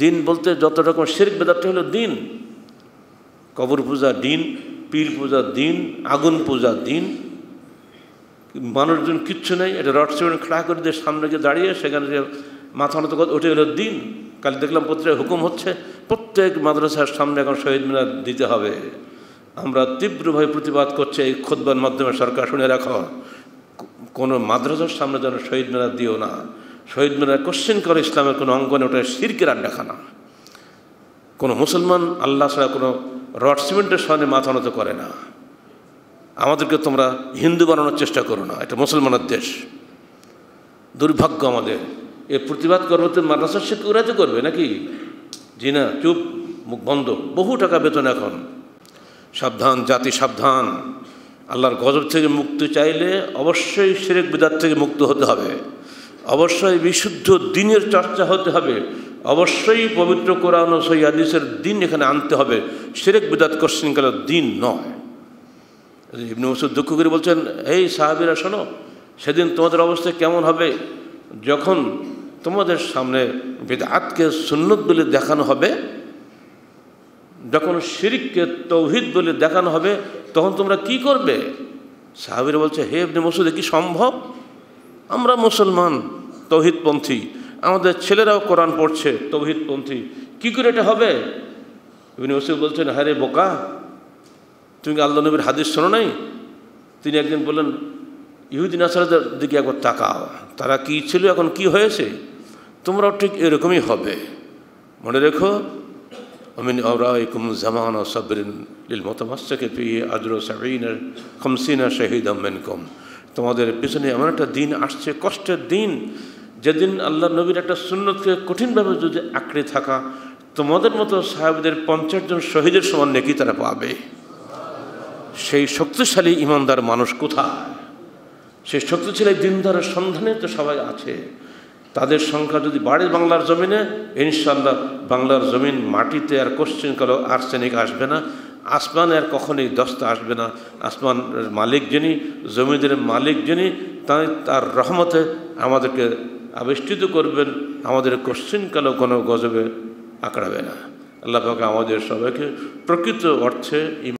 দিন বলতে যত রকম শেরিক বেদাতটা হলো দিন কবর পূজা দিন পীর পূজা দিন আগুন পূজা দিন মানুষজন কিচ্ছু নেই এটা রড সেভেন খাড়া করে দিয়ে সামনে গিয়ে দাঁড়িয়ে সেখানে যে মাথা মতো কথা উঠে গেল দিন কাল দেখলাম পত্রিকায় হুকুম হচ্ছে প্রত্যেক মাদ্রাসার সামনে এখন শহীদ মিনার দিতে হবে আমরা তীব্রভাবে প্রতিবাদ করছি এই খোদবার মাধ্যমে সরকার শুনে রাখো কোনো মাদ্রাসার সামনে যেন শহীদ মিনার দিও না শহীদ মিনার কোশ্চেন করে ইসলামের কোনো অঙ্গনে ওটা সিরকের আড্ডাখানা কোনো মুসলমান আল্লাহ ছাড়া কোনো রড সিমেন্টের সামনে মাথা নত করে না আমাদেরকে তোমরা হিন্দু বানানোর চেষ্টা করো না এটা মুসলমানের দেশ দুর্ভাগ্য আমাদের এর প্রতিবাদ কর্মতে মাদ্রাসার শিক্ষকরা তো করবে নাকি জি না চুপ মুখ বন্ধ বহু টাকা বেতন এখন সাবধান জাতি সাবধান আল্লাহর গজব থেকে মুক্তি চাইলে অবশ্যই শিরেক বিদার থেকে মুক্ত হতে হবে অবশ্যই বিশুদ্ধ দিনের চর্চা হতে হবে অবশ্যই পবিত্র কোরআন ও সই হাদিসের দিন এখানে আনতে হবে সেরেক বিদাত কেন দিন নয় ইবনে মসুদ দুঃখ করে বলছেন এই সাহাবিরা শোনো সেদিন তোমাদের অবস্থা কেমন হবে যখন তোমাদের সামনে বেদাতকে সুন্নত বলে দেখানো হবে যখন শিরিককে তৌহিদ বলে দেখানো হবে তখন তোমরা কি করবে সাহাবিরা বলছে হে ইবনে মসুদ কি সম্ভব আমরা মুসলমান তৌহিদপন্থী আমাদের ছেলেরাও কোরআন পড়ছে তৌহিদপন্থী কী করে এটা হবে ইবিন ওসিফ বলছেন হ্যাঁ বোকা তুমি আল্লাহ নবীর হাদিস শোনো নাই তিনি একদিন বললেন ইহুদিন আসারদের দিকে একবার তাকাও তারা কি ছিল এখন কি হয়েছে তোমরাও ঠিক এরকমই হবে মনে রেখো অমিন আউরাইকুম জামান ও সাবরিন মতামাসকে মতামাস্তাকে পেয়ে আদর সাবিনের খমসিনা শাহিদ কম তোমাদের পিছনে এমন একটা দিন আসছে কষ্টের দিন যেদিন আল্লাহ নবীর একটা সুন্নতকে কঠিনভাবে যদি আঁকড়ে থাকা তোমাদের মতো সাহেবদের পঞ্চাশ জন শহীদের সমান নেকি তারা পাবে সেই শক্তিশালী ইমানদার মানুষ কোথায় সেই শক্তিশালী দিনদারের সন্ধানে তো সবাই আছে তাদের সংখ্যা যদি বাড়ে বাংলার জমিনে ইনশাল্লাহ বাংলার জমিন মাটিতে আর কোশ্চেন কালো আর্সেনিক আসবে না আসমান আর কখনোই দস্তা আসবে না আসমান মালিক যিনি জমিদের মালিক যিনি তাই তার রহমতে আমাদেরকে আবিষ্কৃত করবেন আমাদের কোশ্চিনকালেও কোনো গজবে আঁকড়াবে না আল্লাহ পাকে আমাদের সবাইকে প্রকৃত অর্থে